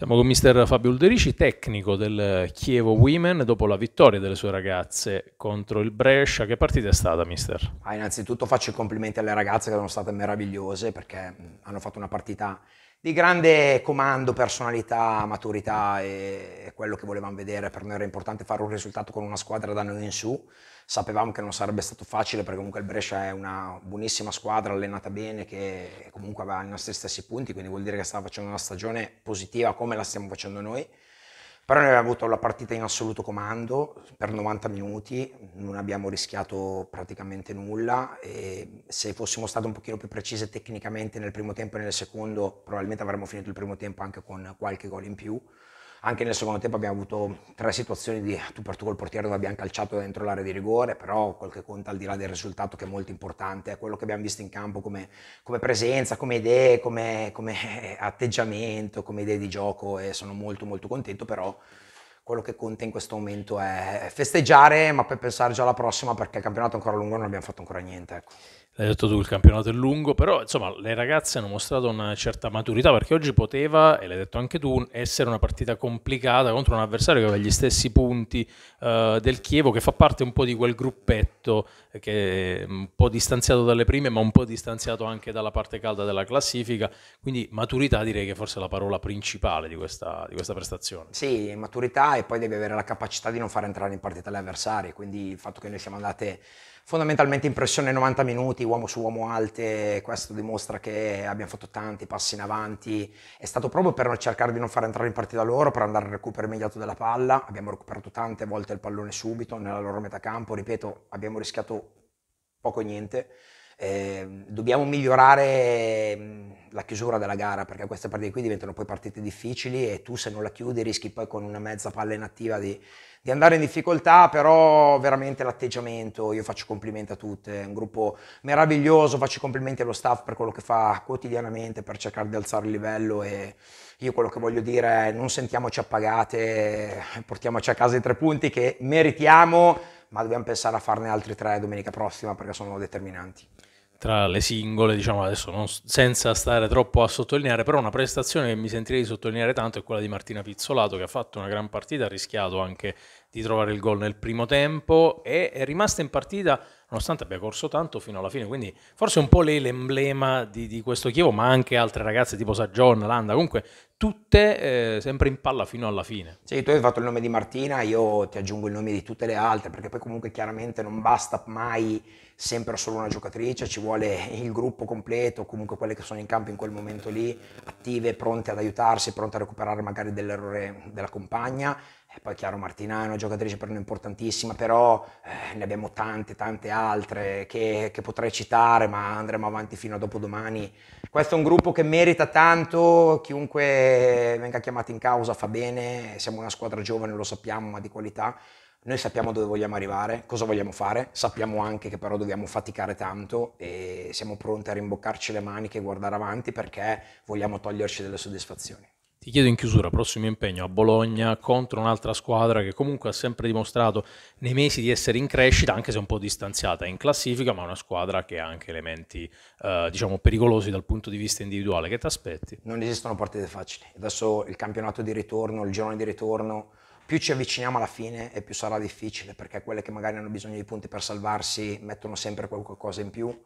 Siamo con mister Fabio Ulderici, tecnico del Chievo Women, dopo la vittoria delle sue ragazze contro il Brescia. Che partita è stata, mister? Ah, innanzitutto faccio i complimenti alle ragazze che sono state meravigliose perché hanno fatto una partita di grande comando, personalità, maturità e quello che volevamo vedere. Per noi era importante fare un risultato con una squadra da noi in su. Sapevamo che non sarebbe stato facile perché comunque il Brescia è una buonissima squadra, allenata bene, che comunque aveva i nostri stessi punti, quindi vuol dire che stava facendo una stagione positiva come la stiamo facendo noi. Però noi abbiamo avuto la partita in assoluto comando per 90 minuti, non abbiamo rischiato praticamente nulla e se fossimo stati un pochino più precise tecnicamente nel primo tempo e nel secondo probabilmente avremmo finito il primo tempo anche con qualche gol in più. Anche nel secondo tempo abbiamo avuto tre situazioni di tu per tu col portiere dove abbiamo calciato dentro l'area di rigore, però quel che conta al di là del risultato che è molto importante è quello che abbiamo visto in campo come, come presenza, come idee, come, come atteggiamento, come idee di gioco e sono molto molto contento però quello che conta in questo momento è festeggiare, ma per pensare già alla prossima, perché il campionato è ancora lungo e non abbiamo fatto ancora niente. Ecco. Hai detto tu, il campionato è lungo, però insomma le ragazze hanno mostrato una certa maturità perché oggi poteva, e l'hai detto anche tu, essere una partita complicata contro un avversario che aveva gli stessi punti uh, del Chievo, che fa parte un po' di quel gruppetto eh, che è un po' distanziato dalle prime, ma un po' distanziato anche dalla parte calda della classifica. Quindi maturità direi che forse è la parola principale di questa, di questa prestazione. Sì, maturità e poi devi avere la capacità di non far entrare in partita gli avversari, quindi il fatto che noi siamo andate fondamentalmente in pressione 90 minuti, uomo su uomo alte, questo dimostra che abbiamo fatto tanti passi in avanti, è stato proprio per cercare di non far entrare in partita loro, per andare al recupero immediato della palla, abbiamo recuperato tante volte il pallone subito nella loro metà campo, ripeto, abbiamo rischiato poco e niente, Ehm, dobbiamo migliorare mm, la chiusura della gara perché queste partite qui diventano poi partite difficili e tu se non la chiudi rischi poi con una mezza palla inattiva di, di andare in difficoltà, però veramente l'atteggiamento, io faccio complimenti a tutte, è un gruppo meraviglioso, faccio complimenti allo staff per quello che fa quotidianamente per cercare di alzare il livello e io quello che voglio dire è non sentiamoci appagate, portiamoci a casa i tre punti che meritiamo, ma dobbiamo pensare a farne altri tre domenica prossima perché sono determinanti tra le singole, diciamo adesso non, senza stare troppo a sottolineare, però una prestazione che mi sentirei di sottolineare tanto è quella di Martina Pizzolato che ha fatto una gran partita, ha rischiato anche di trovare il gol nel primo tempo e è rimasta in partita, nonostante abbia corso tanto, fino alla fine. Quindi forse un po' lei l'emblema di, di questo Chievo, ma anche altre ragazze tipo Saggion, Landa, comunque tutte eh, sempre in palla fino alla fine. Sì, tu hai fatto il nome di Martina, io ti aggiungo il nome di tutte le altre, perché poi comunque chiaramente non basta mai sempre solo una giocatrice, ci vuole il gruppo completo, comunque quelle che sono in campo in quel momento lì, attive, pronte ad aiutarsi, pronte a recuperare magari dell'errore della compagna e eh, poi chiaro Martinano, una giocatrice per noi importantissima, però eh, ne abbiamo tante, tante altre che, che, potrei citare, ma andremo avanti fino a dopodomani. Questo è un gruppo che merita tanto, chiunque venga chiamato in causa fa bene, siamo una squadra giovane, lo sappiamo, ma di qualità. Noi sappiamo dove vogliamo arrivare, cosa vogliamo fare, sappiamo anche che però dobbiamo faticare tanto e siamo pronti a rimboccarci le maniche e guardare avanti perché vogliamo toglierci delle soddisfazioni. Ti chiedo in chiusura, prossimo impegno a Bologna contro un'altra squadra che comunque ha sempre dimostrato nei mesi di essere in crescita, anche se un po' distanziata in classifica, ma una squadra che ha anche elementi eh, diciamo pericolosi dal punto di vista individuale. Che ti aspetti? Non esistono partite facili. Adesso il campionato di ritorno, il girone di ritorno, più ci avviciniamo alla fine e più sarà difficile, perché quelle che magari hanno bisogno di punti per salvarsi mettono sempre qualcosa in più.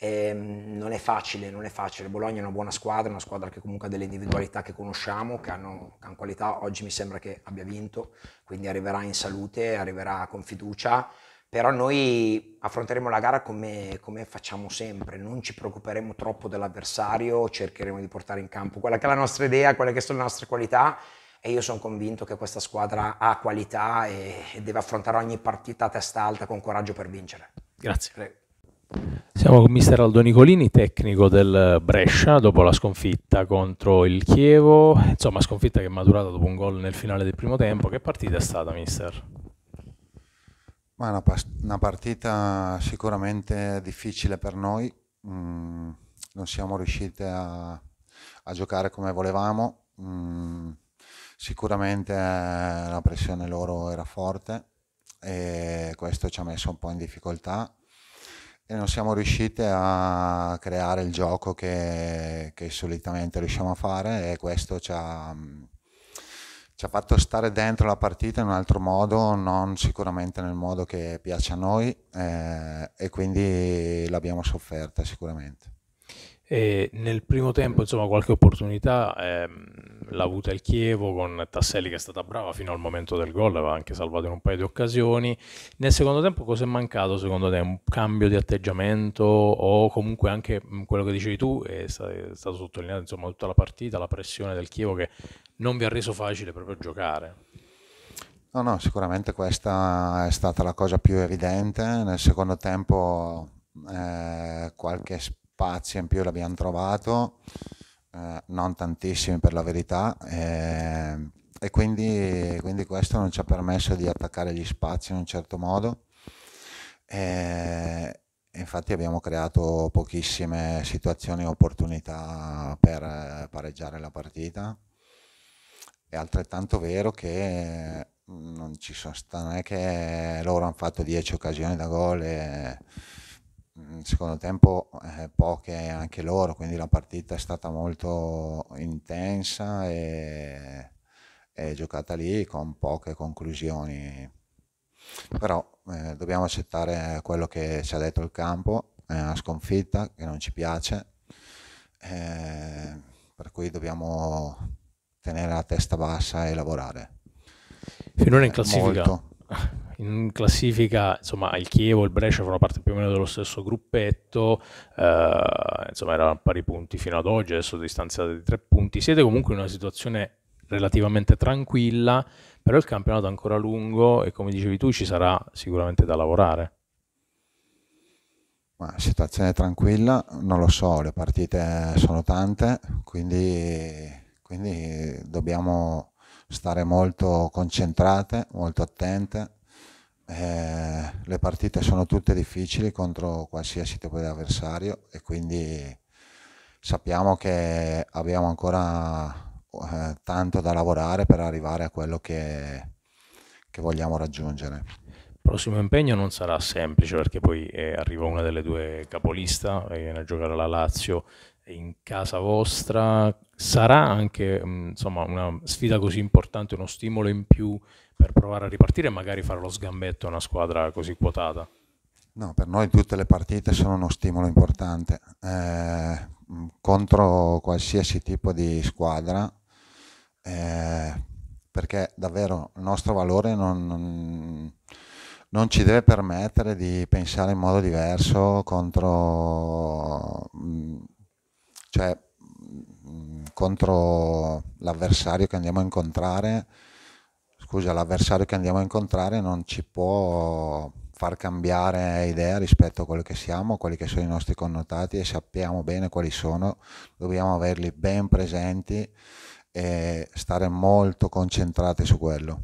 Eh, non è facile, non è facile. Bologna è una buona squadra, una squadra che comunque ha delle individualità che conosciamo, che hanno, che hanno qualità. Oggi mi sembra che abbia vinto, quindi arriverà in salute, arriverà con fiducia però noi affronteremo la gara come, come, facciamo sempre, non ci preoccuperemo troppo dell'avversario, cercheremo di portare in campo quella che è la nostra idea, quelle che sono le nostre qualità e io sono convinto che questa squadra ha qualità e, e deve affrontare ogni partita a testa alta con coraggio per vincere. Grazie. Prego. Siamo con mister Aldo Nicolini, tecnico del Brescia, dopo la sconfitta contro il Chievo, insomma sconfitta che è maturata dopo un gol nel finale del primo tempo. Che partita è stata, mister? Ma una, una partita sicuramente difficile per noi, mm, non siamo riusciti a, a giocare come volevamo, mm, sicuramente eh, la pressione loro era forte e questo ci ha messo un po' in difficoltà e non siamo riusciti a creare il gioco che, che solitamente riusciamo a fare e questo ci ha, mm, ci ha, fatto stare dentro la partita in un altro modo, non sicuramente nel modo che piace a noi eh, e quindi l'abbiamo sofferta sicuramente. E nel primo tempo, insomma, qualche opportunità ehm, l'ha avuta il Chievo con Tasselli che è stata brava fino al momento del gol, aveva anche salvato in un paio di occasioni. Nel secondo tempo cosa è mancato secondo te? Un cambio di atteggiamento o comunque anche quello che dicevi tu, è stato sottolineato insomma tutta la partita, la pressione del Chievo che non vi ha reso facile proprio giocare. No, no, sicuramente questa è stata la cosa più evidente. Nel secondo tempo eh, qualche spazio in più l'abbiamo trovato. Eh, non tantissimi per la verità, eh, e quindi, quindi, questo non ci ha permesso di attaccare gli spazi in un certo modo. Eh, infatti abbiamo creato pochissime situazioni e opportunità per eh, pareggiare la partita. È altrettanto vero che mm, non, ci sono, non è che loro hanno fatto 10 occasioni da gol. E, mh, mm, secondo tempo eh, poche anche loro, quindi la partita è stata molto intensa e, e giocata lì con poche conclusioni. Però eh, dobbiamo accettare quello che ci ha detto il campo, è una sconfitta che non ci piace, eh, per cui dobbiamo tenere la testa bassa e lavorare. Finora in eh, classifica. Molto. In classifica, insomma, il Chievo e il Brescia fanno parte più o meno dello stesso gruppetto, eh, insomma, erano pari punti fino ad oggi, adesso distanziate di tre punti. Siete comunque in una situazione relativamente tranquilla, però il campionato è ancora lungo e come dicevi tu ci sarà sicuramente da lavorare. Ma situazione tranquilla, non lo so, le partite sono tante, quindi, quindi dobbiamo stare molto concentrate, molto attente eh, le partite sono tutte difficili contro qualsiasi tipo di avversario e quindi sappiamo che abbiamo ancora eh, tanto da lavorare per arrivare a quello che, che vogliamo raggiungere. Il prossimo impegno non sarà semplice perché poi eh, arriva una delle due capolista e eh, viene a giocare alla Lazio in casa vostra. Sarà anche mh, mm, insomma, una sfida così importante, uno stimolo in più per provare a ripartire e magari fare lo sgambetto a una squadra così quotata? No, per noi tutte le partite sono uno stimolo importante. Eh, contro qualsiasi tipo di squadra, eh, perché davvero il nostro valore non, non, non, ci deve permettere di pensare in modo diverso contro, mm, cioè, mm, contro l'avversario che andiamo a incontrare scusa, l'avversario che andiamo a incontrare non ci può far cambiare idea rispetto a quello che siamo, quelli che sono i nostri connotati e sappiamo bene quali sono, dobbiamo averli ben presenti e stare molto concentrati su quello.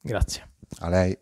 Grazie. A lei.